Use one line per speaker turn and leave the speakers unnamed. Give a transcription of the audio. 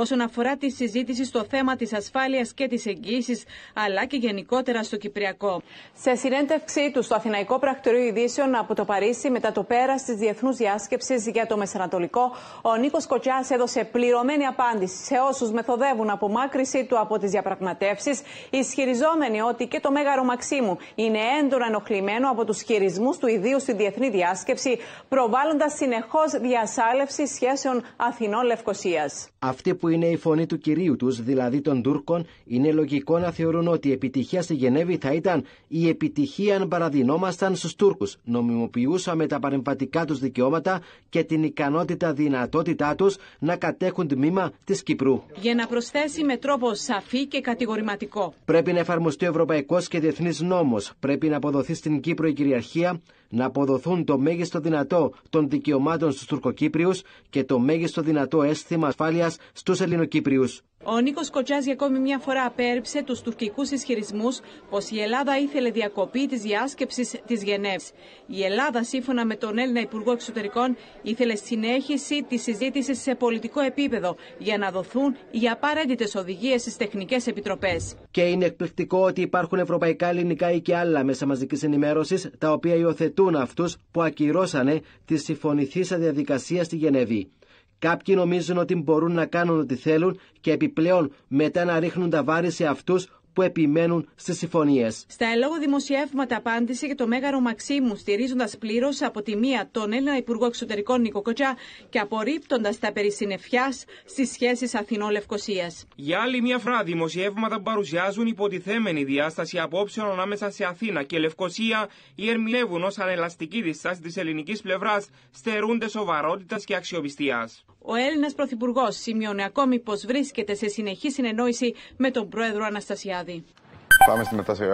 όσον αφορά τη συζήτηση στο θέμα της ασφάλειας και της εγγύησης, αλλά και γενικότερα στο Κυπριακό. Σε συνέντευξή του στο Αθηναϊκό Πρακτορείο Ειδήσεων από το Παρίσι, μετά το πέρας της Διεθνούς Διάσκεψης για το Μεσανατολικό, ο Νίκος Κοτσιάς έδωσε πληρωμένη απάντηση σε όσους μεθοδεύουν απομάκρυσή του από τις διαπραγματεύσεις, ισχυριζόμενοι ότι και το Μέγαρο Μαξίμου είναι έντονα ενοχλημένο από τους χειρισμούς του ιδίου στη Διεθνή Διάσκεψη, προβάλλοντας συνεχώς διασάλευση σχέσεων Αθηνών-Λευκοσία
που είναι η φωνή του κυρίου τους, δηλαδή των Τούρκων, είναι λογικό να θεωρούν ότι η επιτυχία στη Γενέβη θα ήταν η επιτυχία αν παραδεινόμασταν στους Τούρκους, νομιμοποιούσαμε τα παρεμβατικά τους δικαιώματα και την ικανότητα δυνατότητά τους να κατέχουν τμήμα της Κυπρού.
Για να προσθέσει με τρόπο σαφή και κατηγορηματικό.
Πρέπει να εφαρμοστεί ο Ευρωπαϊκός και Διεθνής νόμος. Πρέπει να αποδοθεί στην Κύπρο η κυριαρχία, να αποδοθούν το μέγιστο δυνατό των δικαιωμάτων στους Τουρκοκύπριους και το μέγιστο δυνατό αίσθημα ασφάλειας στους Ελληνοκύπριους.
Ο Νίκος για ακόμη μια φορά απέρριψε τους τουρκικούς ισχυρισμούς πως η Ελλάδα ήθελε διακοπή της διάσκεψης της Γενέβης. Η Ελλάδα, σύμφωνα με τον Έλληνα Υπουργό Εξωτερικών, ήθελε συνέχιση της συζήτησης σε πολιτικό επίπεδο για να δοθούν οι απαραίτητες οδηγίες στις τεχνικές επιτροπές.
Και είναι εκπληκτικό ότι υπάρχουν ευρωπαϊκά, ελληνικά ή και άλλα μέσα μαζικής ενημέρωσης τα οποία υιοθετούν αυτούς που ακυρώσανε τη συμφωνηθήσα διαδικασία στη Γενέβη. Κάποιοι νομίζουν ότι μπορούν να κάνουν ό,τι θέλουν και επιπλέον μετά να ρίχνουν τα βάρη σε αυτούς που επιμένουν στις συμφωνίες. Στα
ελόγω δημοσιεύματα απάντησε και το Μέγαρο Μαξίμου, στηρίζοντας πλήρως από τη μία τον Έλληνα Υπουργό Εξωτερικών Νίκο Κοτσά και απορρίπτοντας τα περί συννεφιάς στις σχέσεις Αθηνών-Λευκοσία.
Για άλλη μια φορά, δημοσιεύματα που παρουσιάζουν υποτιθέμενη διάσταση απόψεων ανάμεσα σε Αθήνα και Λευκοσία ή ερμηνεύουν αθηνο ανελαστική τη στάση τη ελληνική πλευρά, στερούνται σοβαρότητα και λευκοσια η ερμηνευουν ως ανελαστικη διστάση της ελληνικη πλευρα στερουνται σοβαροτητα και αξιοπιστια
ο Έλληνας Πρωθυπουργός σημειώνει ακόμη πως βρίσκεται σε συνεχή συνεννόηση με τον πρόεδρο Αναστασιάδη.
Πάμε στη